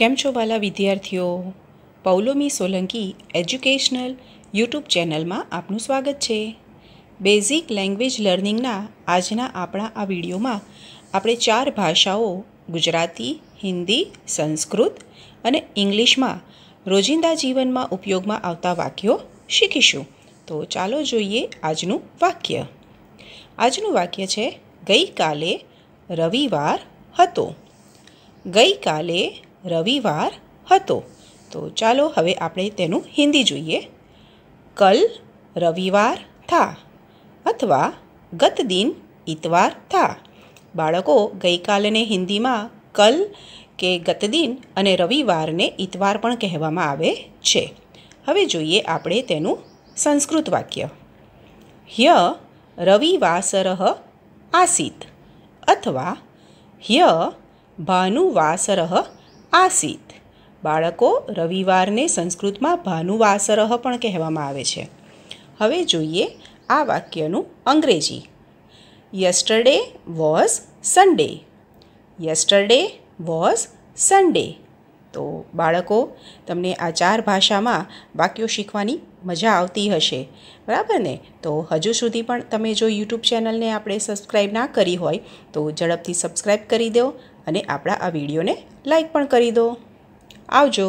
કેમ છો વાલા વિદ્યાર્થીઓ પૌલોમી સોલંકી એજ્યુકેશનલ યુટ્યુબ ચેનલમાં આપનું સ્વાગત છે બેઝિક લેંગ્વેજ લર્નિંગના આજના આપણા આ વિડીયોમાં આપણે ચાર ભાષાઓ ગુજરાતી હિન્દી સંસ્કૃત અને ઇંગ્લિશમાં રોજિંદા જીવનમાં ઉપયોગમાં આવતા વાક્યો શીખીશું તો ચાલો જોઈએ આજનું વાક્ય આજનું વાક્ય છે ગઈકાલે રવિવાર હતો ગઈકાલે રવિવાર હતો તો ચાલો હવે આપણે તેનું હિન્દી જોઈએ કલ રવિવાર થા અથવા ગત દિન ઇતવાર થા બાળકો ગઈકાલને હિન્દીમાં કલ કે ગત દિન અને રવિવારને ઇતવાર પણ કહેવામાં આવે છે હવે જોઈએ આપણે તેનું સંસ્કૃત વાક્ય હ્ય રવિવાસર આસિત અથવા હ્ય ભાનુવાસરહ આસીત બાળકો રવિવારને સંસ્કૃતમાં ભાનુવાસરહ પણ કહેવામાં આવે છે હવે જોઈએ આ વાક્યનું અંગ્રેજી yesterday was Sunday yesterday was Sunday તો બાળકો તમને આ ચાર ભાષામાં વાક્યો શીખવાની મજા આવતી હશે બરાબર ને તો હજુ સુધી પણ તમે જો યુટ્યુબ ચેનલને આપણે સબસ્ક્રાઈબ ના કરી હોય તો ઝડપથી સબસ્ક્રાઈબ કરી દો અને આપણા આ વિડીયોને લાઇક પણ કરી દો આવજો